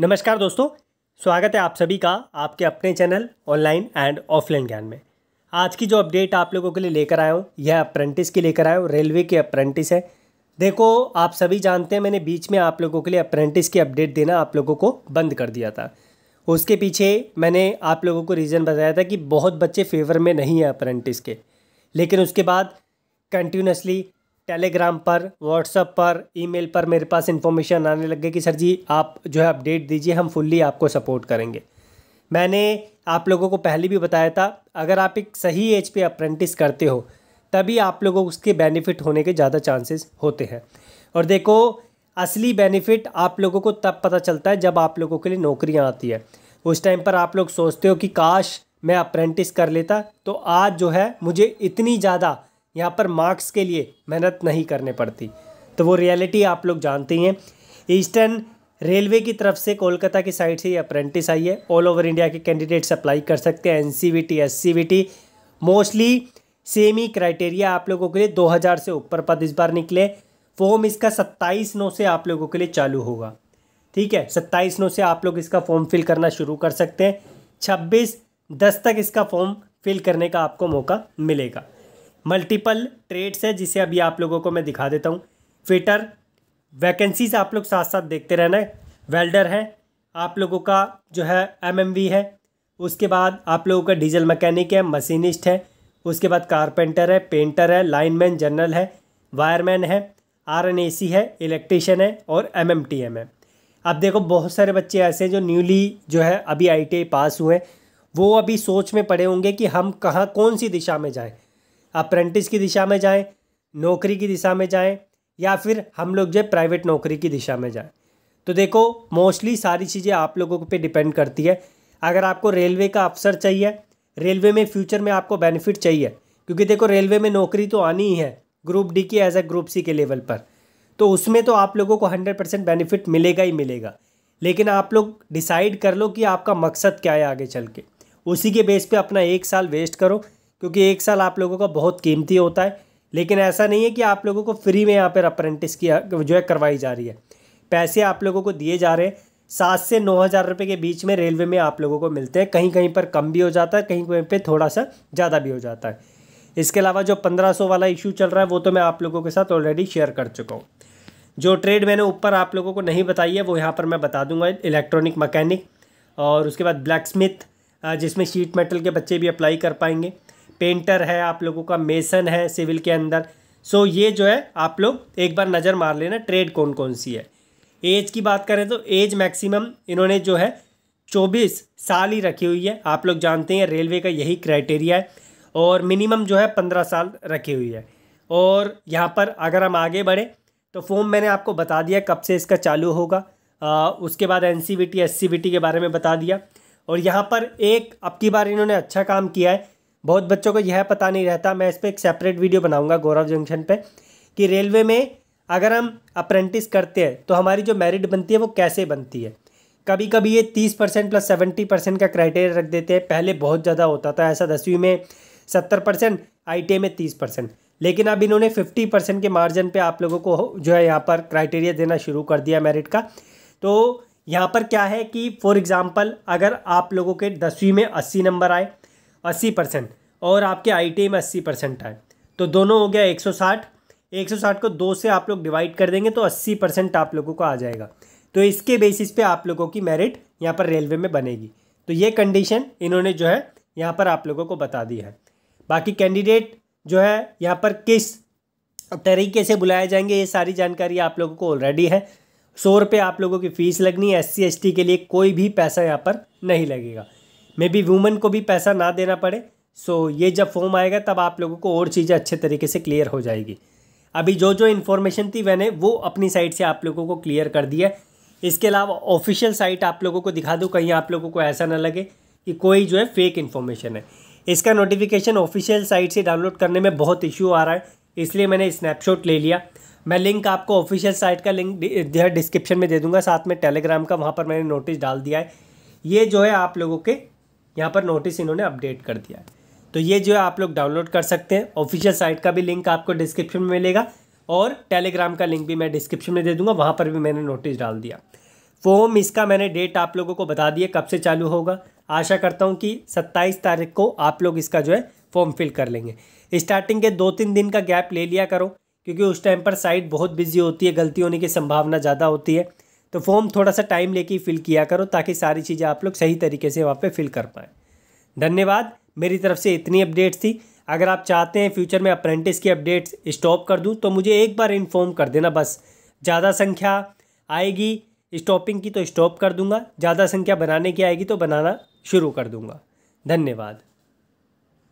नमस्कार दोस्तों स्वागत है आप सभी का आपके अपने चैनल ऑनलाइन एंड ऑफलाइन ज्ञान में आज की जो अपडेट आप लोगों के लिए लेकर आया हूँ यह अप्रेंटिस की लेकर आया हूँ रेलवे की अप्रेंटिस है देखो आप सभी जानते हैं मैंने बीच में आप लोगों के लिए अप्रेंटिस की अपडेट देना आप लोगों को बंद कर दिया था उसके पीछे मैंने आप लोगों को रीज़न बताया था कि बहुत बच्चे फेवर में नहीं है अप्रेंटिस के लेकिन उसके बाद कंटिन्यूसली टेलीग्राम पर व्हाट्सअप पर ईमेल पर मेरे पास इन्फॉर्मेशन आने लग गई कि सर जी आप जो है अपडेट दीजिए हम फुल्ली आपको सपोर्ट करेंगे मैंने आप लोगों को पहले भी बताया था अगर आप एक सही एज पे अप्रेंटिस करते हो तभी आप लोगों को उसके बेनिफिट होने के ज़्यादा चांसेस होते हैं और देखो असली बेनिफिट आप लोगों को तब पता चलता है जब आप लोगों के लिए नौकरियाँ आती है उस टाइम पर आप लोग सोचते हो कि काश मैं अप्रेंटिस कर लेता तो आज जो है मुझे इतनी ज़्यादा यहाँ पर मार्क्स के लिए मेहनत नहीं करने पड़ती तो वो रियलिटी आप लोग जानते ही हैं ईस्टर्न रेलवे की तरफ से कोलकाता की साइड से ये अप्रेंटिस आई है ऑल ओवर इंडिया के कैंडिडेट्स अप्लाई कर सकते हैं N C V T S C V T mostly same ही क्राइटेरिया आप लोगों के लिए 2000 से ऊपर पद इस बार निकले फॉर्म इसका 27 नौ से आप लोगों के लिए चालू होगा ठीक है 27 नौ से आप लोग इसका फॉर्म फिल करना शुरू कर सकते हैं छब्बीस दस तक इसका फॉर्म फिल करने का आपको मौका मिलेगा मल्टीपल ट्रेड्स है जिसे अभी आप लोगों को मैं दिखा देता हूँ फिटर वैकेंसीज आप लोग साथ साथ देखते रहना है वेल्डर है आप लोगों का जो है एमएमवी है उसके बाद आप लोगों का डीजल मैकेनिक है मशीनिस्ट है उसके बाद कारपेंटर है पेंटर है लाइनमैन जनरल है वायरमैन है आर एन ए सी है इलेक्ट्रिशियन है और एम एम टी एम है अब देखो बहुत सारे बच्चे ऐसे हैं जो न्यूली जो है अभी आई टी आई पास हुए वो अभी सोच में पड़े होंगे कि हम कहाँ कौन सी दिशा में जाएँ अप्रेंटिस की दिशा में जाएं नौकरी की दिशा में जाएं या फिर हम लोग जो प्राइवेट नौकरी की दिशा में जाएं तो देखो मोस्टली सारी चीज़ें आप लोगों पे डिपेंड करती है अगर आपको रेलवे का अवसर चाहिए रेलवे में फ्यूचर में आपको बेनिफिट चाहिए क्योंकि देखो रेलवे में नौकरी तो आनी ही है ग्रुप डी की एज ए ग्रुप सी के लेवल पर तो उसमें तो आप लोगों को हंड्रेड परसेंट बेनिफिट मिलेगा ही मिलेगा लेकिन आप लोग डिसाइड कर लो कि आपका मकसद क्या है आगे चल के उसी के बेस पे अपना एक साल वेस्ट करो क्योंकि एक साल आप लोगों का बहुत कीमती होता है लेकिन ऐसा नहीं है कि आप लोगों को फ्री में यहाँ पर अप्रेंटिस की जो है करवाई जा रही है पैसे आप लोगों को दिए जा रहे हैं सात से नौ हज़ार रुपये के बीच में रेलवे में आप लोगों को मिलते हैं कहीं कहीं पर कम भी हो जाता है कहीं कहीं पर थोड़ा सा ज़्यादा भी हो जाता है इसके अलावा जो पंद्रह सौ वाला इशू चल रहा है वो तो मैं आप लोगों के साथ ऑलरेडी शेयर कर चुका हूँ जो ट्रेड मैंने ऊपर आप लोगों को नहीं बताई है वो यहाँ पर मैं बता दूंगा इलेक्ट्रॉनिक मकैनिक और उसके बाद ब्लैक स्मिथ जिसमें शीट मेटल के बच्चे भी अप्लाई कर पाएंगे पेंटर है आप लोगों का मेसन है सिविल के अंदर सो ये जो है आप लोग एक बार नज़र मार लेना ट्रेड कौन कौन सी है एज की बात करें तो एज मैक्सिमम इन्होंने जो है चौबीस साल ही रखी हुई है आप लोग जानते हैं रेलवे का यही क्राइटेरिया है और मिनिमम जो है पंद्रह साल रखी हुई है और यहाँ पर अगर हम आगे बढ़ें तो फॉर्म मैंने आपको बता दिया कब से इसका चालू होगा आ, उसके बाद एन सी के बारे में बता दिया और यहाँ पर एक अब की बार इन्होंने अच्छा काम किया है बहुत बच्चों को यह पता नहीं रहता मैं इस पर एक सेपरेट वीडियो बनाऊंगा गौरव जंक्शन पे कि रेलवे में अगर हम अप्रेंटिस करते हैं तो हमारी जो मेरिट बनती है वो कैसे बनती है कभी कभी ये तीस परसेंट प्लस सेवेंटी परसेंट का क्राइटेरिया रख देते हैं पहले बहुत ज़्यादा होता था ऐसा दसवीं में सत्तर परसेंट आई में तीस परसेंट लेकिन अब इन्होंने फिफ्टी परसेंट के मार्जिन पे आप लोगों को जो है यहाँ पर क्राइटेरिया देना शुरू कर दिया मेरिट का तो यहाँ पर क्या है कि फॉर एग्ज़ाम्पल अगर आप लोगों के दसवीं में अस्सी नंबर आए अस्सी परसेंट और आपके आई में अस्सी परसेंट आए तो दोनों हो गया एक सौ साठ एक सौ साठ को दो से आप लोग डिवाइड कर देंगे तो अस्सी परसेंट आप लोगों को आ जाएगा तो इसके बेसिस पे आप लोगों की मेरिट यहाँ पर रेलवे में बनेगी तो ये कंडीशन इन्होंने जो है यहाँ पर आप लोगों को बता दी है बाकी कैंडिडेट जो है यहाँ पर किस तरीके से बुलाए जाएंगे ये सारी जानकारी आप लोगों को ऑलरेडी है सौ रुपये आप लोगों की फ़ीस लगनी है एस सी के लिए कोई भी पैसा यहाँ पर नहीं लगेगा मे बी वूमेन को भी पैसा ना देना पड़े सो ये जब फॉर्म आएगा तब आप लोगों को और चीज़ें अच्छे तरीके से क्लियर हो जाएगी अभी जो जो इन्फॉर्मेशन थी मैंने वो अपनी साइड से आप लोगों को क्लियर कर दिया इसके अलावा ऑफिशियल साइट आप लोगों को दिखा दूँ कहीं आप लोगों को ऐसा ना लगे कि कोई जो है फेक इन्फॉर्मेशन है इसका नोटिफिकेशन ऑफिशियल साइट से डाउनलोड करने में बहुत इश्यू आ रहा है इसलिए मैंने स्नैपशॉट ले लिया मैं लिंक आपको ऑफिशियल साइट का लिंक डिस्क्रिप्शन में दे दूंगा साथ में टेलीग्राम का वहाँ पर मैंने नोटिस डाल दिया है ये जो है आप लोगों के यहाँ पर नोटिस इन्होंने अपडेट कर दिया है तो ये जो है आप लोग डाउनलोड कर सकते हैं ऑफिशियल साइट का भी लिंक आपको डिस्क्रिप्शन में मिलेगा और टेलीग्राम का लिंक भी मैं डिस्क्रिप्शन में दे दूंगा वहाँ पर भी मैंने नोटिस डाल दिया फॉर्म इसका मैंने डेट आप लोगों को बता दिया कब से चालू होगा आशा करता हूँ कि सत्ताईस तारीख को आप लोग इसका जो है फॉर्म फिल कर लेंगे स्टार्टिंग के दो तीन दिन का गैप ले लिया करो क्योंकि उस टाइम पर साइट बहुत बिजी होती है गलती होने की संभावना ज़्यादा होती है तो फॉर्म थोड़ा सा टाइम लेके फिल किया करो ताकि सारी चीज़ें आप लोग सही तरीके से वहाँ पर फिल कर पाएँ धन्यवाद मेरी तरफ से इतनी अपडेट्स थी अगर आप चाहते हैं फ्यूचर में अप्रेंटिस की अपडेट्स स्टॉप कर दूँ तो मुझे एक बार इन्फॉर्म कर देना बस ज़्यादा संख्या आएगी स्टॉपिंग की तो स्टॉप कर दूंगा ज़्यादा संख्या बनाने की आएगी तो बनाना शुरू कर दूंगा धन्यवाद